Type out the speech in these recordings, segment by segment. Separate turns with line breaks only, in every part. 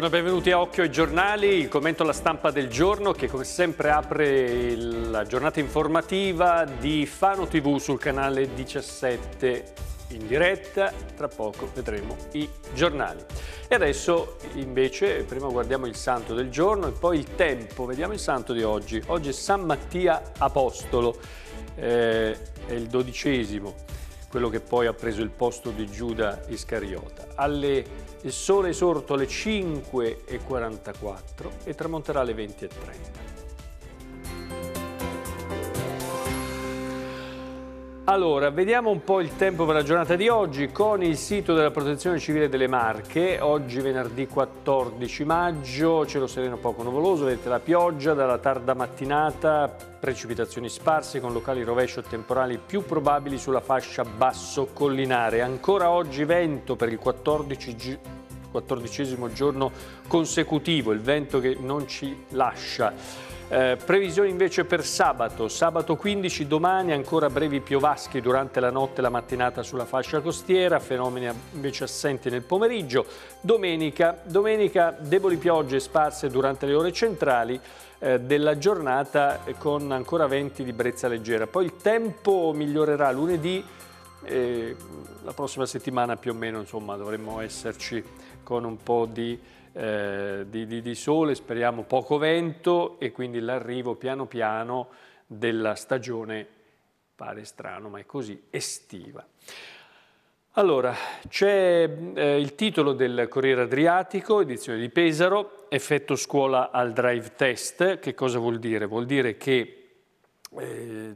Buongiorno, benvenuti a Occhio ai giornali, il commento alla stampa del giorno che come sempre apre la giornata informativa di Fano TV sul canale 17 in diretta, tra poco vedremo i giornali. E adesso invece prima guardiamo il santo del giorno e poi il tempo, vediamo il santo di oggi. Oggi è San Mattia Apostolo, eh, è il dodicesimo, quello che poi ha preso il posto di Giuda Iscariota. Alle il sole è sorto alle 5.44 e tramonterà alle 20.30. Allora, vediamo un po' il tempo per la giornata di oggi con il sito della Protezione Civile delle Marche. Oggi venerdì 14 maggio, cielo sereno poco nuvoloso, vedete la pioggia dalla tarda mattinata, precipitazioni sparse con locali rovescio temporali più probabili sulla fascia basso collinare. Ancora oggi vento per il 14 gi quattordicesimo giorno consecutivo, il vento che non ci lascia. Eh, previsioni invece per sabato, sabato 15, domani ancora brevi piovaschi durante la notte e la mattinata sulla fascia costiera, fenomeni invece assenti nel pomeriggio. Domenica, domenica deboli piogge sparse durante le ore centrali eh, della giornata con ancora venti di brezza leggera. Poi il tempo migliorerà lunedì, eh, la prossima settimana più o meno insomma, dovremmo esserci con un po' di eh, di, di, di sole, speriamo poco vento e quindi l'arrivo piano piano della stagione, pare strano ma è così, estiva. Allora, c'è eh, il titolo del Corriere Adriatico, edizione di Pesaro, effetto scuola al drive test. Che cosa vuol dire? Vuol dire che eh,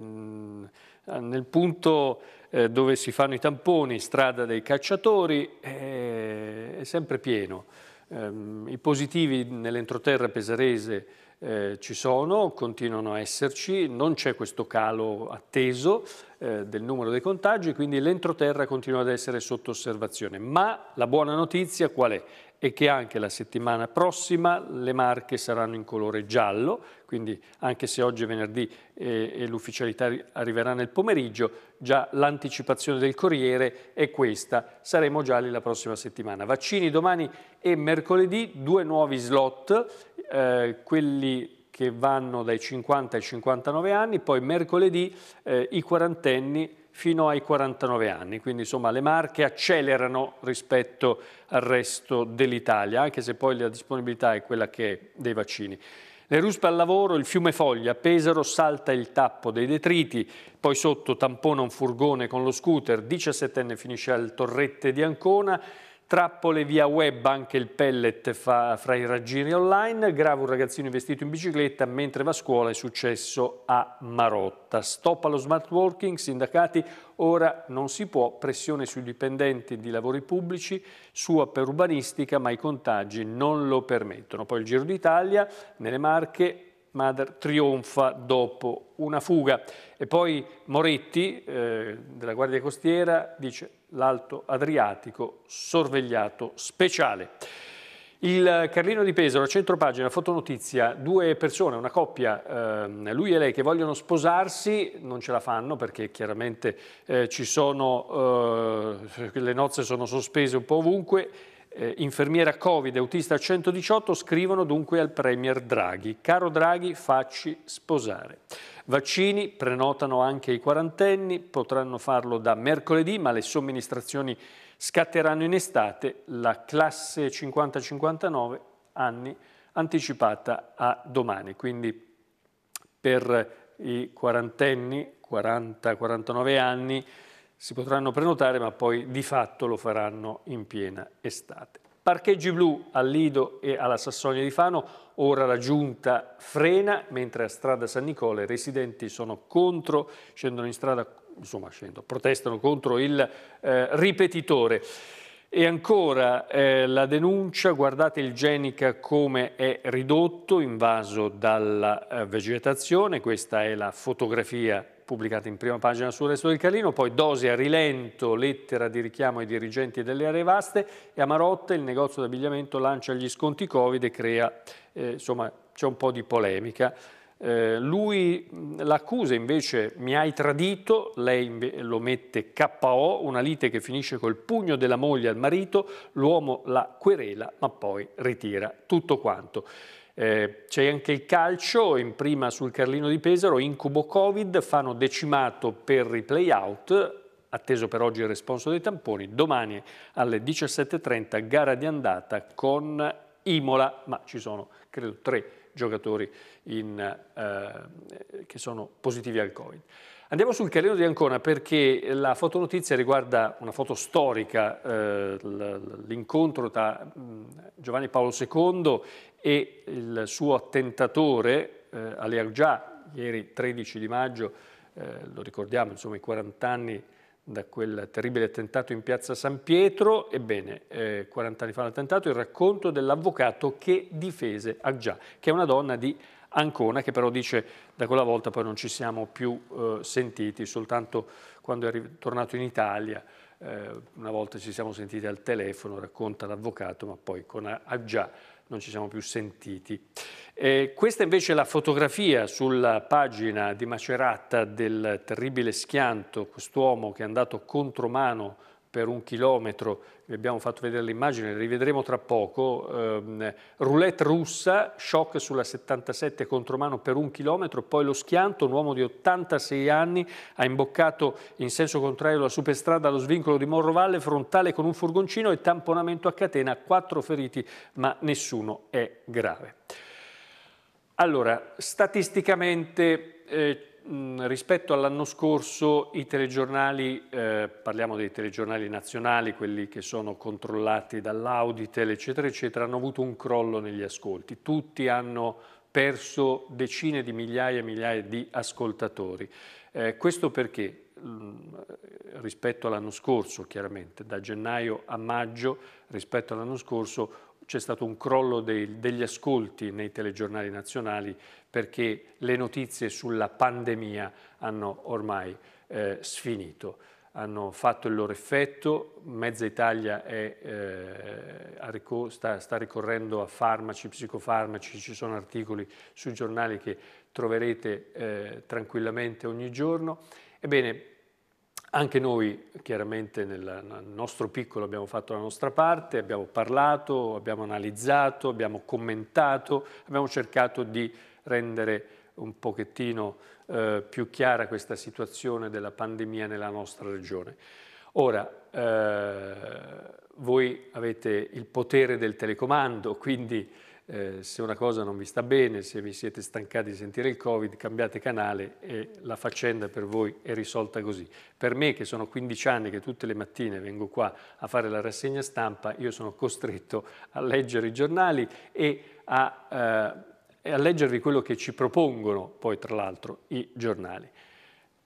nel punto eh, dove si fanno i tamponi, strada dei cacciatori, eh, è sempre pieno. Ehm, I positivi nell'entroterra pesarese eh, ci sono, continuano a esserci, non c'è questo calo atteso, eh, del numero dei contagi, quindi l'entroterra continua ad essere sotto osservazione. Ma la buona notizia qual è? È che anche la settimana prossima le marche saranno in colore giallo, quindi anche se oggi è venerdì eh, e l'ufficialità arriverà nel pomeriggio, già l'anticipazione del Corriere è questa, saremo gialli la prossima settimana. Vaccini domani e mercoledì, due nuovi slot, eh, quelli che vanno dai 50 ai 59 anni, poi mercoledì eh, i quarantenni fino ai 49 anni, quindi insomma le marche accelerano rispetto al resto dell'Italia, anche se poi la disponibilità è quella che è dei vaccini. Le ruspe al lavoro, il fiume Foglia, Pesaro salta il tappo dei detriti, poi sotto tampona un furgone con lo scooter, 17enne finisce al Torrette di Ancona, trappole via web, anche il pellet fa fra i raggiri online, grava un ragazzino investito in bicicletta mentre va a scuola, è successo a Marotta. Stop allo smart working, sindacati, ora non si può, pressione sui dipendenti di lavori pubblici, sua per urbanistica, ma i contagi non lo permettono. Poi il Giro d'Italia, nelle Marche, Mader trionfa dopo una fuga. E poi Moretti, eh, della Guardia Costiera, dice l'Alto Adriatico sorvegliato speciale. Il Carlino di Pesaro, centro pagina, fotonotizia, due persone, una coppia, eh, lui e lei, che vogliono sposarsi, non ce la fanno perché chiaramente eh, ci sono, eh, le nozze sono sospese un po' ovunque, eh, infermiera Covid, autista 118, scrivono dunque al Premier Draghi, caro Draghi facci sposare. Vaccini prenotano anche i quarantenni, potranno farlo da mercoledì, ma le somministrazioni scatteranno in estate. La classe 50-59 anni anticipata a domani, quindi per i quarantenni, 40-49 anni, si potranno prenotare, ma poi di fatto lo faranno in piena estate. Parcheggi blu al Lido e alla Sassonia di Fano, ora la giunta frena, mentre a strada San Nicola i residenti sono contro, scendono in strada, insomma scendono, protestano contro il eh, ripetitore. E ancora eh, la denuncia, guardate il genica come è ridotto, invaso dalla eh, vegetazione, questa è la fotografia pubblicata in prima pagina sul resto del Carlino, poi Dosi a rilento, lettera di richiamo ai dirigenti delle aree vaste e a Marotte il negozio d'abbigliamento lancia gli sconti Covid e crea, eh, insomma c'è un po' di polemica. Eh, lui l'accusa invece mi hai tradito, lei lo mette KO, una lite che finisce col pugno della moglie al marito, l'uomo la querela ma poi ritira tutto quanto. Eh, c'è anche il calcio, in prima sul Carlino di Pesaro, incubo Covid, fanno decimato per i playout, atteso per oggi il responso dei tamponi, domani alle 17.30 gara di andata con Imola, ma ci sono credo tre giocatori in, eh, che sono positivi al Covid. Andiamo sul Caleno di Ancona perché la fotonotizia riguarda una foto storica, eh, l'incontro tra mm, Giovanni Paolo II e il suo attentatore eh, Alea ieri 13 di maggio, eh, lo ricordiamo, insomma i 40 anni da quel terribile attentato in piazza San Pietro, ebbene, eh, 40 anni fa l'attentato, il racconto dell'avvocato che difese Aggià, che è una donna di Ancona, che però dice da quella volta poi non ci siamo più eh, sentiti, soltanto quando è tornato in Italia, eh, una volta ci siamo sentiti al telefono, racconta l'avvocato, ma poi con Aggià non ci siamo più sentiti. Eh, questa invece è la fotografia sulla pagina di Macerata del terribile schianto, quest'uomo che è andato contromano mano per un chilometro, vi abbiamo fatto vedere l'immagine, la rivedremo tra poco, ehm, roulette russa, shock sulla 77 contromano per un chilometro, poi lo schianto, un uomo di 86 anni ha imboccato in senso contrario la superstrada allo svincolo di Morrovalle, frontale con un furgoncino e tamponamento a catena, quattro feriti ma nessuno è grave. Allora, statisticamente... Eh, Mm, rispetto all'anno scorso i telegiornali, eh, parliamo dei telegiornali nazionali, quelli che sono controllati dall'Auditel, eccetera, eccetera, hanno avuto un crollo negli ascolti. Tutti hanno perso decine di migliaia e migliaia di ascoltatori. Eh, questo perché mm, rispetto all'anno scorso, chiaramente, da gennaio a maggio rispetto all'anno scorso c'è stato un crollo dei, degli ascolti nei telegiornali nazionali perché le notizie sulla pandemia hanno ormai eh, sfinito, hanno fatto il loro effetto, mezza Italia è, eh, sta, sta, ricorrendo a farmaci, psicofarmaci, ci sono articoli sui giornali che troverete eh, tranquillamente ogni giorno. Ebbene, anche noi chiaramente nel, nostro piccolo abbiamo fatto la nostra parte, abbiamo parlato, abbiamo analizzato, abbiamo commentato, abbiamo cercato di rendere un pochettino eh, più chiara questa situazione della pandemia nella nostra regione. Ora, eh, voi avete il potere del telecomando, quindi eh, se una cosa non vi sta bene, se vi siete stancati di sentire il Covid, cambiate canale e la faccenda per voi è risolta così. Per me che sono 15 anni che tutte le mattine vengo qua a fare la rassegna stampa, io sono costretto a leggere i giornali e a, eh, a leggervi quello che ci propongono poi tra l'altro i giornali.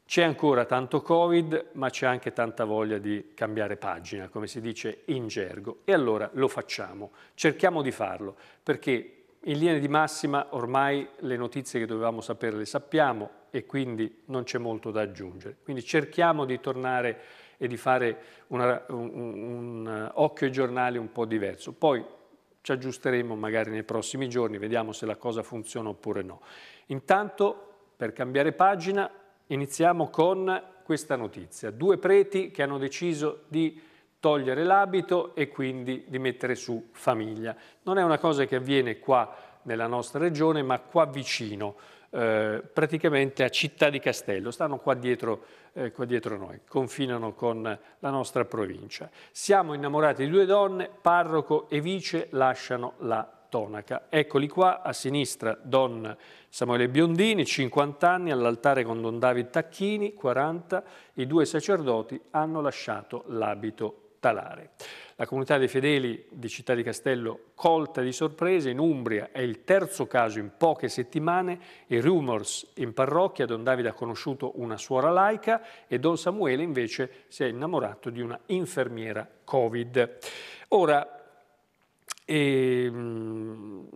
C'è ancora tanto Covid, ma c'è anche tanta voglia di cambiare pagina, come si dice in gergo. E allora lo facciamo, cerchiamo di farlo, perché in linea di massima ormai le notizie che dovevamo sapere le sappiamo e quindi non c'è molto da aggiungere. Quindi cerchiamo di tornare e di fare una, un, un occhio ai giornali un po' diverso. Poi ci aggiusteremo magari nei prossimi giorni, vediamo se la cosa funziona oppure no. Intanto, per cambiare pagina, Iniziamo con questa notizia. Due preti che hanno deciso di togliere l'abito e quindi di mettere su famiglia. Non è una cosa che avviene qua nella nostra regione, ma qua vicino, eh, praticamente a Città di Castello, stanno qua dietro, eh, qua dietro noi, confinano con la nostra provincia. Siamo innamorati di due donne, parroco e vice lasciano la tonaca. Eccoli qua, a sinistra Don Samuele Biondini, 50 anni, all'altare con Don David Tacchini, 40, i due sacerdoti hanno lasciato l'abito talare. La comunità dei fedeli di Città di Castello colta di sorprese, in Umbria è il terzo caso in poche settimane, i rumors in parrocchia, Don Davide ha conosciuto una suora laica e Don Samuele invece si è innamorato di una infermiera Covid. Ora, e, ehm,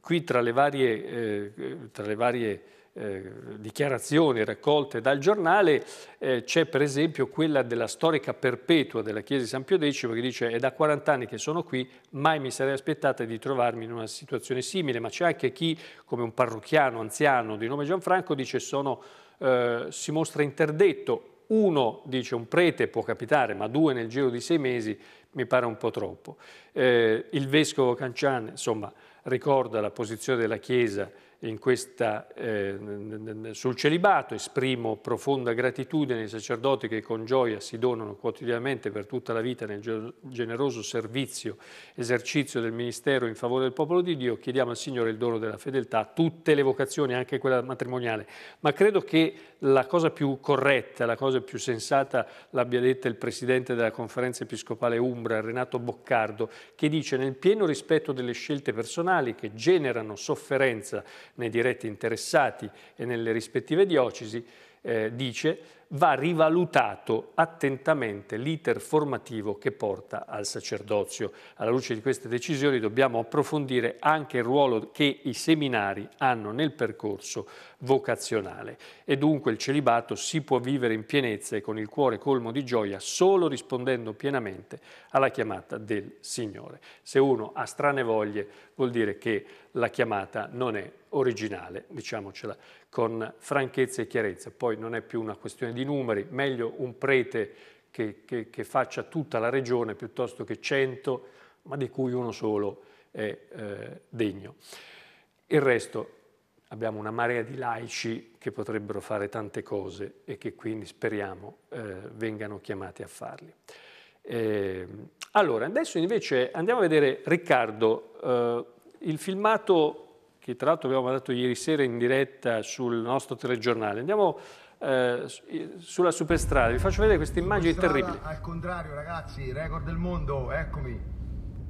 qui tra le varie, eh, tra le varie eh, dichiarazioni raccolte dal giornale eh, c'è per esempio quella della storica perpetua della Chiesa di San Pio X che dice è da 40 anni che sono qui, mai mi sarei aspettata di trovarmi in una situazione simile, ma c'è anche chi come un parrucchiano anziano di nome Gianfranco dice sono, eh, si mostra interdetto uno, dice un prete, può capitare, ma due nel giro di sei mesi mi pare un po' troppo. Eh, il vescovo Cancian, insomma, ricorda la posizione della Chiesa in questa, eh, sul celibato, esprimo profonda gratitudine ai sacerdoti che con gioia si donano quotidianamente per tutta la vita nel generoso servizio, esercizio del ministero in favore del popolo di Dio, chiediamo al Signore il dono della fedeltà a tutte le vocazioni, anche quella matrimoniale, ma credo che la cosa più corretta, la cosa più sensata l'abbia detta il Presidente della Conferenza Episcopale Umbra, Renato Boccardo, che dice nel pieno rispetto delle scelte personali che generano sofferenza nei diretti interessati e nelle rispettive diocesi, eh, dice va rivalutato attentamente l'iter formativo che porta al sacerdozio. Alla luce di queste decisioni dobbiamo approfondire anche il ruolo che i seminari hanno nel percorso vocazionale e dunque il celibato si può vivere in pienezza e con il cuore colmo di gioia solo rispondendo pienamente alla chiamata del Signore. Se uno ha strane voglie vuol dire che la chiamata non è originale, diciamocela con franchezza e chiarezza. Poi non è più una questione di numeri, meglio un prete che, che, che faccia tutta la regione piuttosto che cento, ma di cui uno solo è eh, degno. Il resto abbiamo una marea di laici che potrebbero fare tante cose e che quindi speriamo eh, vengano chiamati a farli. Eh, allora, adesso invece andiamo a vedere Riccardo, eh, il filmato che tra l'altro abbiamo mandato ieri sera in diretta sul nostro telegiornale. Andiamo eh, sulla superstrada, vi faccio vedere queste immagini terribili. Al contrario ragazzi, record del mondo, eccomi.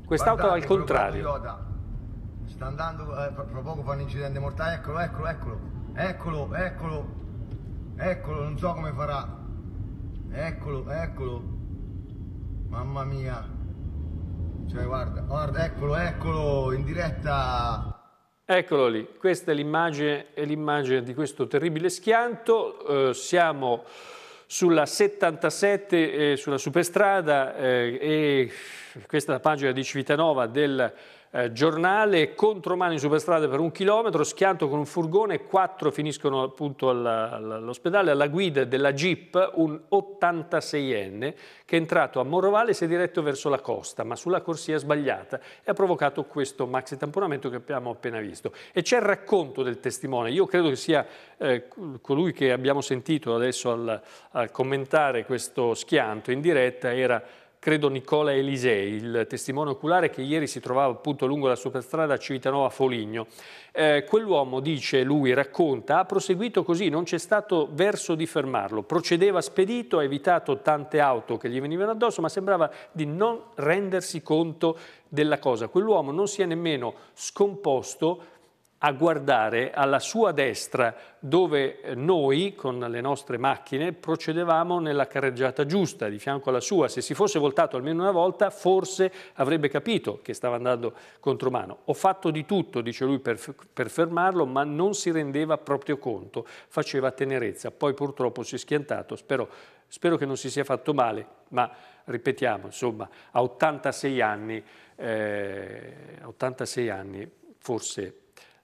Quest'auto al contrario. Sta andando, eh, fra poco fa un incidente mortale, eccolo, eccolo, eccolo, eccolo, eccolo, eccolo, non so come farà. Eccolo, eccolo. Mamma mia. Cioè guarda, guarda, eccolo, eccolo, in diretta Eccolo lì, questa è l'immagine, di questo terribile schianto, eh, siamo sulla 77, eh, sulla superstrada eh, e questa è la pagina di Civitanova del eh, giornale, contromano in superstrada per un chilometro, schianto con un furgone, quattro finiscono appunto all'ospedale, alla guida della Jeep un 86enne che è entrato a Morovale e si è diretto verso la costa, ma sulla corsia sbagliata e ha provocato questo maxi tamponamento che abbiamo appena visto. E c'è il racconto del testimone, io credo che sia eh, colui che abbiamo sentito adesso al, al commentare questo schianto in diretta, era credo Nicola Elisei, il testimone oculare che ieri si trovava appunto lungo la superstrada Civitanova-Foligno. Eh, quell'uomo, dice lui, racconta, ha proseguito così, non c'è stato verso di fermarlo, procedeva spedito, ha evitato tante auto che gli venivano addosso, ma sembrava di non rendersi conto della cosa. Quell'uomo non si è nemmeno scomposto a guardare alla sua destra dove noi con le nostre macchine procedevamo nella carreggiata giusta di fianco alla sua. Se si fosse voltato almeno una volta forse avrebbe capito che stava andando contro mano. Ho fatto di tutto, dice lui, per, per fermarlo, ma non si rendeva proprio conto, faceva tenerezza. Poi purtroppo si è schiantato, spero, spero che non si sia fatto male, ma ripetiamo, insomma, a 86 anni, eh, 86 anni forse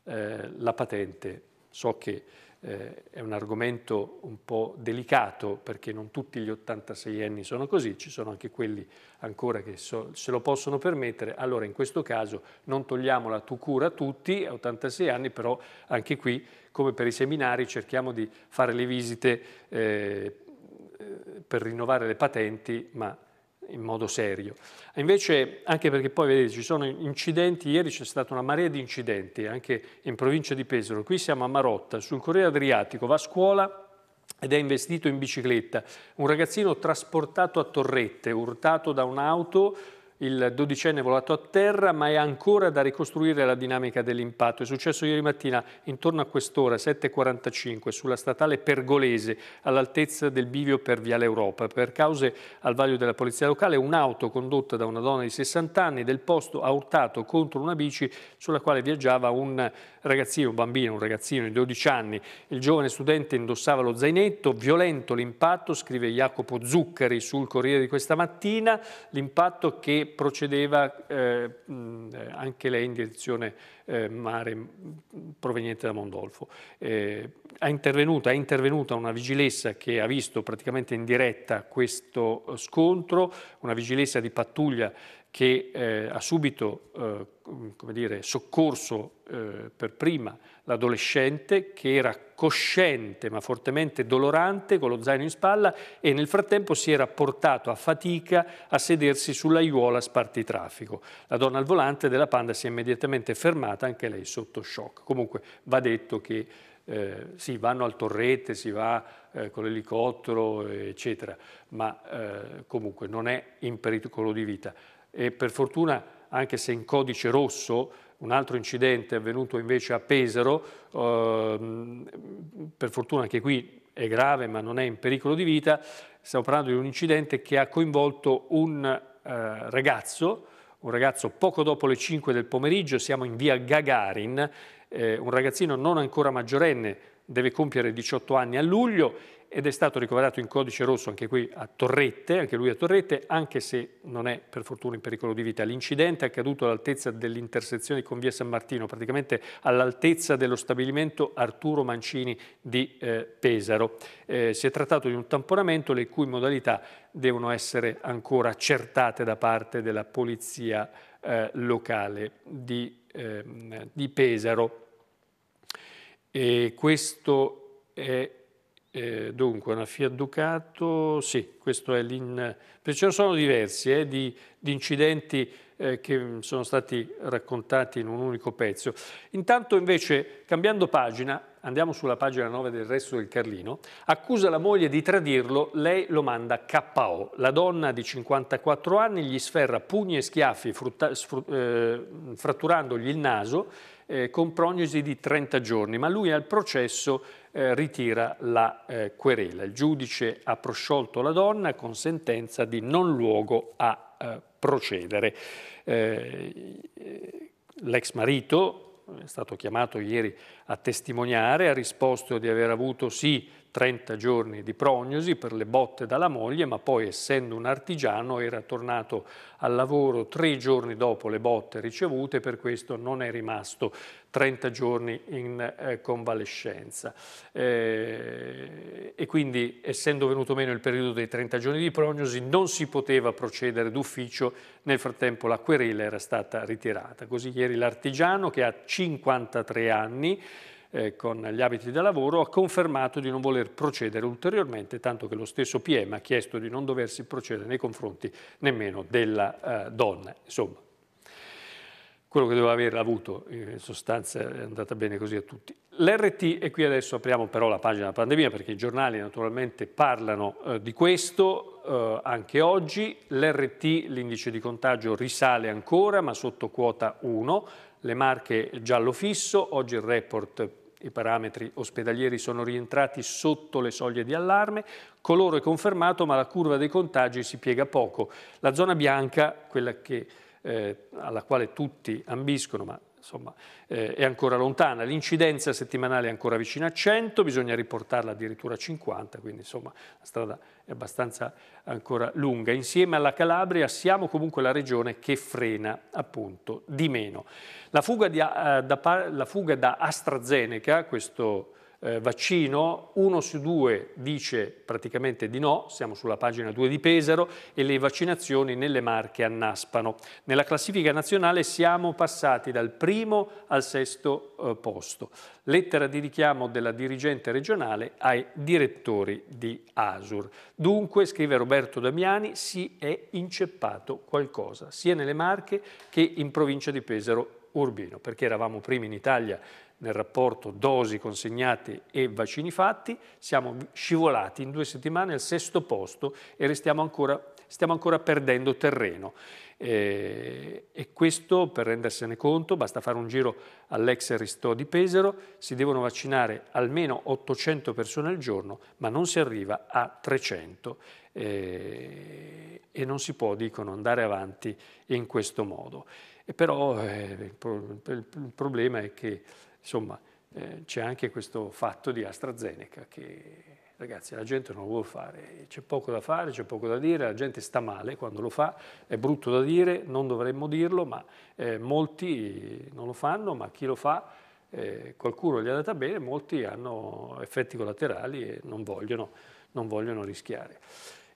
eh, la patente. So che eh, è un argomento un po' delicato perché non tutti gli 86 anni sono così, ci sono anche quelli ancora che so, se lo possono permettere, allora in questo caso non togliamo la tu cura a tutti a 86 anni, però anche qui come per i seminari cerchiamo di fare le visite eh, eh per rinnovare le patenti, ma in modo serio. Invece, anche perché poi vedete, ci sono incidenti, ieri c'è stata una marea di incidenti anche in provincia di Pesaro, qui siamo a Marotta, sul Corriere Adriatico, va a scuola ed è investito in bicicletta. Un ragazzino trasportato a torrette, urtato da un'auto, il dodicenne è volato a terra, ma è ancora da ricostruire la dinamica dell'impatto. È successo ieri mattina intorno a quest'ora, 7.45, sulla statale Pergolese, all'altezza del bivio per Viale Europa. Per cause al vaglio della polizia locale, un'auto condotta da una donna di 60 anni del posto ha urtato contro una bici sulla quale viaggiava un ragazzino, un bambino, un ragazzino di 12 anni. Il giovane studente indossava lo zainetto, violento l'impatto, scrive Jacopo Zuccari sul Corriere di questa mattina, l'impatto che procedeva eh, eh, anche lei in direzione eh, mare proveniente da Mondolfo. Eh, è, intervenuta, è intervenuta una vigilessa che ha visto praticamente in diretta questo eh, scontro, una vigilessa di pattuglia che eh, ha subito eh, dire, soccorso eh, per prima l'adolescente che era cosciente ma fortemente dolorante con lo zaino in spalla e nel frattempo si era portato a fatica a sedersi sull'aiuola spartitraffico. La donna al volante della Panda si è immediatamente fermata, anche lei sotto shock. Comunque va detto che eh, sì, vanno al torrete, si va eh, con l'elicottero, eccetera, ma eh, comunque non è in pericolo di vita. E per fortuna, anche se in codice rosso, un altro incidente avvenuto invece a Pesaro, ehm, per fortuna anche qui è grave ma non è in pericolo di vita, stiamo parlando di un incidente che ha coinvolto un eh, ragazzo, un ragazzo poco dopo le 5 del pomeriggio, siamo in via Gagarin, eh, un ragazzino non ancora maggiorenne, deve compiere 18 anni a luglio ed è stato ricoverato in codice rosso anche qui a Torrette, anche lui a Torrette, anche se non è per fortuna in pericolo di vita. L'incidente è accaduto all'altezza dell'intersezione con via San Martino, praticamente all'altezza dello stabilimento Arturo Mancini di eh, Pesaro. Eh, si è trattato di un tamponamento le cui modalità devono essere ancora accertate da parte della polizia eh, locale di, ehm, di Pesaro. E questo è eh, dunque, una Fiat Ducato, sì, questo è l'in... Perché ce ne sono diversi eh, di, di incidenti eh, che sono stati raccontati in un unico pezzo. Intanto invece, cambiando pagina, andiamo sulla pagina 9 del resto del Carlino, accusa la moglie di tradirlo, lei lo manda KO. La donna di 54 anni gli sferra pugni e schiaffi frutta, sfru, eh, fratturandogli il naso eh, con prognosi di 30 giorni, ma lui al processo eh, ritira la eh, querela. Il giudice ha prosciolto la donna con sentenza di non luogo a eh, procedere. Eh, L'ex marito è stato chiamato ieri a testimoniare, ha risposto di aver avuto sì 30 giorni di prognosi per le botte dalla moglie, ma poi essendo un artigiano era tornato al lavoro tre giorni dopo le botte ricevute, per questo non è rimasto 30 giorni in eh, convalescenza. Eh, e quindi, essendo venuto meno il periodo dei 30 giorni di prognosi, non si poteva procedere d'ufficio, nel frattempo la querela era stata ritirata. Così ieri l'artigiano, che ha 53 anni, eh, con gli abiti da lavoro, ha confermato di non voler procedere ulteriormente, tanto che lo stesso PM ha chiesto di non doversi procedere nei confronti nemmeno della eh, donna. Insomma, quello che doveva aver avuto eh, in sostanza è andata bene così a tutti. L'RT, e qui adesso apriamo però la pagina della pandemia perché i giornali naturalmente parlano eh, di questo eh, anche oggi, l'RT, l'indice di contagio, risale ancora ma sotto quota 1, le marche giallo fisso, oggi il report i parametri ospedalieri sono rientrati sotto le soglie di allarme, colore confermato ma la curva dei contagi si piega poco. La zona bianca, quella che, eh, alla quale tutti ambiscono, ma insomma, eh, è ancora lontana. L'incidenza settimanale è ancora vicina a 100, bisogna riportarla addirittura a 50, quindi insomma la strada è abbastanza ancora lunga. Insieme alla Calabria siamo comunque la regione che frena appunto di meno. La fuga, di, eh, da, la fuga da AstraZeneca, questo eh, vaccino, uno su due dice praticamente di no, siamo sulla pagina 2 di Pesaro, e le vaccinazioni nelle Marche annaspano. Nella classifica nazionale siamo passati dal primo al sesto eh, posto. Lettera di richiamo della dirigente regionale ai direttori di Asur. Dunque, scrive Roberto Damiani, si è inceppato qualcosa, sia nelle Marche che in provincia di Pesaro Urbino, perché eravamo primi in Italia nel rapporto dosi consegnate e vaccini fatti, siamo scivolati in due settimane al sesto posto e restiamo ancora, stiamo ancora perdendo terreno. Eh, e questo, per rendersene conto, basta fare un giro all'ex Ristò di Pesaro, si devono vaccinare almeno 800 persone al giorno, ma non si arriva a 300 eh, e non si può, dicono, andare avanti in questo modo. E però eh, il, pro il problema è che Insomma, eh, c'è anche questo fatto di AstraZeneca che, ragazzi, la gente non lo vuole fare, c'è poco da fare, c'è poco da dire, la gente sta male quando lo fa, è brutto da dire, non dovremmo dirlo, ma eh, molti non lo fanno, ma chi lo fa, eh, qualcuno gli è andata bene, molti hanno effetti collaterali e non vogliono, non vogliono rischiare.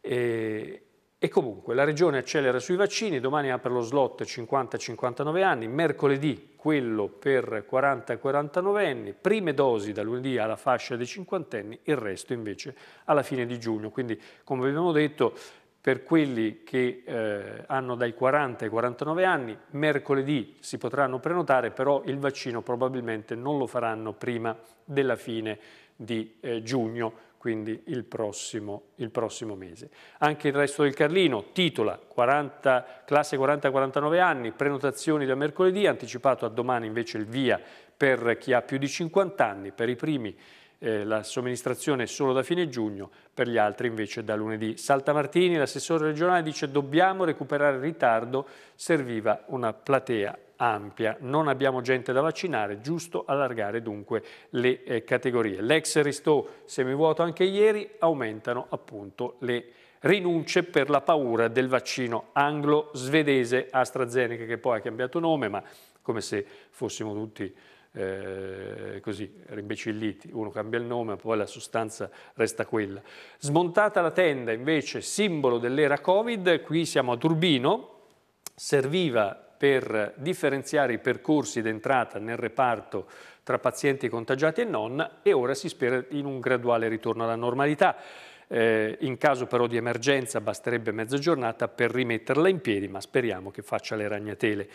E, e comunque la regione accelera sui vaccini, domani apre lo slot 50-59 anni, mercoledì quello per 40-49 anni, prime dosi da lunedì alla fascia dei 50 anni, il resto invece alla fine di giugno. Quindi come abbiamo detto per quelli che eh, hanno dai 40 ai 49 anni, mercoledì si potranno prenotare, però il vaccino probabilmente non lo faranno prima della fine di eh, giugno quindi il prossimo, il prossimo, mese. Anche il resto del Carlino titola 40, classe 40-49 anni, prenotazioni da mercoledì, anticipato a domani invece il via per chi ha più di 50 anni, per i primi eh, la somministrazione solo da fine giugno, per gli altri invece da lunedì. Saltamartini, l'assessore regionale, dice dobbiamo recuperare il ritardo, serviva una platea ampia. Non abbiamo gente da vaccinare, giusto allargare dunque le eh, categorie. L'ex ristò semivuoto anche ieri, aumentano appunto le rinunce per la paura del vaccino anglo-svedese AstraZeneca, che poi ha cambiato nome, ma come se fossimo tutti eh, così, rimbecilliti, uno cambia il nome, poi la sostanza resta quella. Smontata la tenda, invece, simbolo dell'era Covid, qui siamo a Turbino, serviva per differenziare i percorsi d'entrata nel reparto tra pazienti contagiati e non e ora si spera in un graduale ritorno alla normalità. Eh, in caso però di emergenza basterebbe mezza giornata per rimetterla in piedi, ma speriamo che faccia le ragnatele.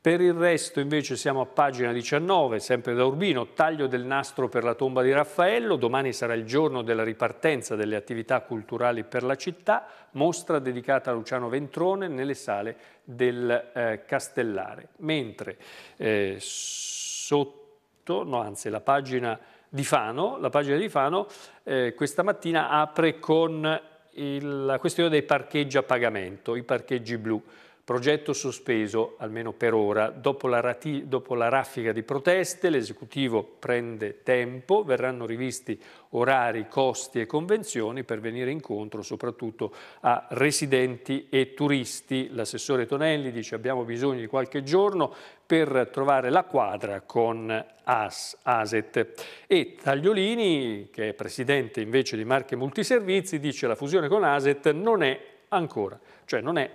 Per il resto invece siamo a pagina 19, sempre da Urbino, taglio del nastro per la tomba di Raffaello, domani sarà il giorno della ripartenza delle attività culturali per la città, mostra dedicata a Luciano Ventrone nelle sale del eh, Castellare. Mentre eh, sotto, no anzi la pagina di Fano, pagina di Fano eh, questa mattina apre con il, la questione dei parcheggi a pagamento, i parcheggi blu. Progetto sospeso, almeno per ora, dopo la, rati, dopo la raffica di proteste, l'esecutivo prende tempo, verranno rivisti orari, costi e convenzioni per venire incontro soprattutto a residenti e turisti. L'assessore Tonelli dice abbiamo bisogno di qualche giorno per trovare la quadra con AS, ASET. E Tagliolini, che è presidente invece di Marche Multiservizi, dice che la fusione con ASET non è ancora, cioè non è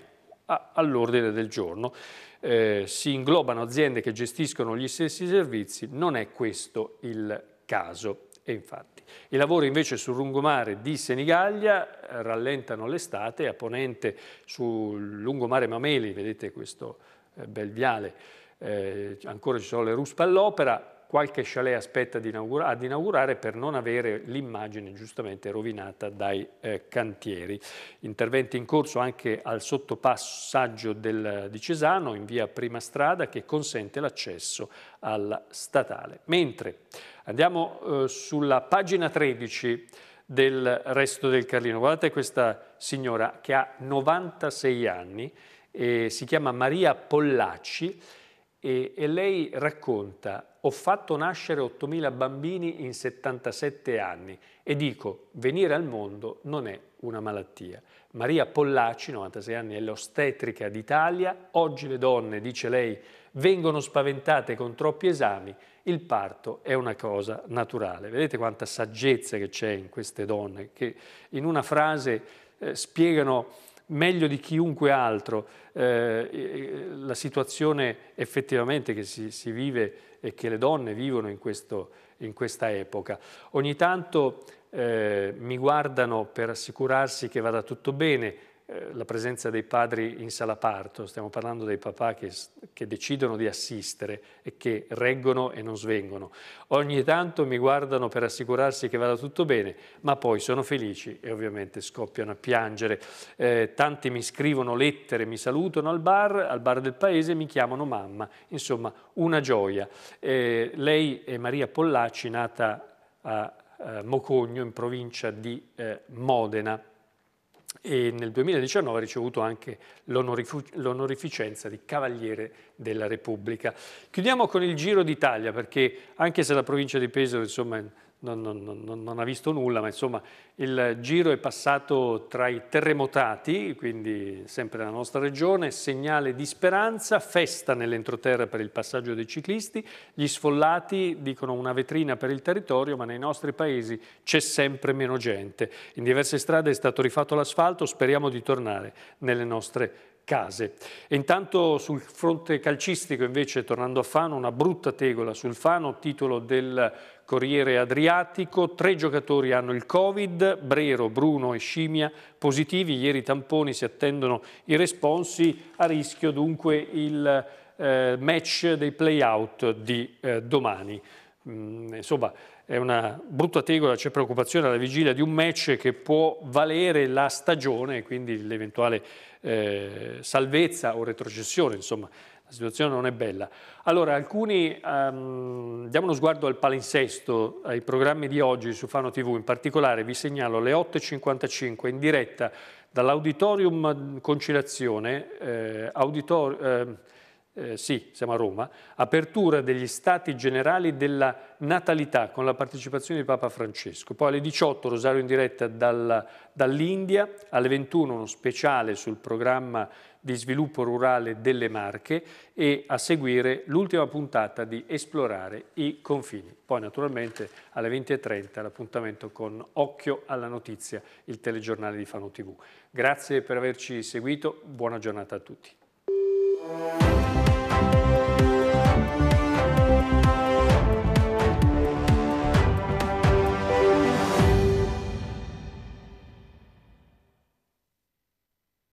all'ordine del giorno. Eh, si inglobano aziende che gestiscono gli stessi servizi, non è questo il caso. E infatti, i lavori invece sul lungomare di Senigallia eh, rallentano l'estate, a ponente sul lungomare Mameli, vedete questo eh, bel viale, eh, ancora ci sono le ruspe all'opera, qualche chalet aspetta ad, inaugura ad inaugurare per non avere l'immagine giustamente rovinata dai eh, cantieri. Interventi in corso anche al sottopassaggio del, di Cesano in via Prima Strada che consente l'accesso alla statale. Mentre andiamo eh, sulla pagina 13 del resto del Carlino. Guardate questa signora che ha 96 anni, e si chiama Maria Pollacci e, e lei racconta ho fatto nascere 8.000 bambini in 77 anni e dico venire al mondo non è una malattia. Maria Pollaci, 96 anni, è l'ostetrica d'Italia, oggi le donne, dice lei, vengono spaventate con troppi esami, il parto è una cosa naturale. Vedete quanta saggezza che c'è in queste donne che in una frase eh, spiegano meglio di chiunque altro eh, eh, eh, la situazione effettivamente che si, si, vive e che le donne vivono in, questo, in questa epoca. Ogni tanto eh, mi guardano per assicurarsi che vada tutto bene, eh, la presenza dei padri in sala parto, stiamo parlando dei papà che, che, decidono di assistere e che reggono e non svengono. Ogni tanto mi guardano per assicurarsi che vada tutto bene, ma poi sono felici e ovviamente scoppiano a piangere. Eh, tanti mi scrivono lettere, mi salutano al bar, al bar del paese, mi chiamano mamma. Insomma, una gioia. Eh, lei è Maria Pollacci, nata a, a eh, Mocogno, in provincia di eh, Modena e nel 2019 ha ricevuto anche l'onorificenza di Cavaliere della Repubblica. Chiudiamo con il Giro d'Italia perché anche se la provincia di Pesaro insomma, non, non, non, ha visto nulla, ma insomma il giro è passato tra i terremotati, quindi sempre la nostra regione, segnale di speranza, festa nell'entroterra per il passaggio dei ciclisti, gli sfollati dicono una vetrina per il territorio, ma nei nostri paesi c'è sempre meno gente. In diverse strade è stato rifatto l'asfalto, speriamo di tornare nelle nostre case. E intanto sul fronte calcistico invece, tornando a Fano, una brutta tegola sul Fano, titolo del Corriere Adriatico, tre giocatori hanno il Covid, Brero, Bruno e Scimmia positivi, ieri i tamponi si attendono i responsi, a rischio dunque il eh, match dei playout di eh, domani. Mm, insomma, è una brutta tegola, c'è preoccupazione alla vigilia di un match che può valere la stagione, quindi l'eventuale eh, salvezza o retrocessione, insomma, la situazione non è bella. Allora, alcuni, um, diamo uno sguardo al palinsesto, ai programmi di oggi su Fano TV, in particolare vi segnalo alle 8.55 in diretta dall'auditorium conciliazione, eh, auditor, eh, eh, sì, siamo a Roma, apertura degli stati generali della natalità con la partecipazione di Papa Francesco. Poi alle 18 Rosario in diretta dal, dall'India, alle 21 uno speciale sul programma di sviluppo rurale delle Marche e a seguire l'ultima puntata di Esplorare i confini. Poi naturalmente alle 20.30 l'appuntamento con Occhio alla notizia, il telegiornale di Fano TV. Grazie per averci seguito, buona giornata a tutti. Música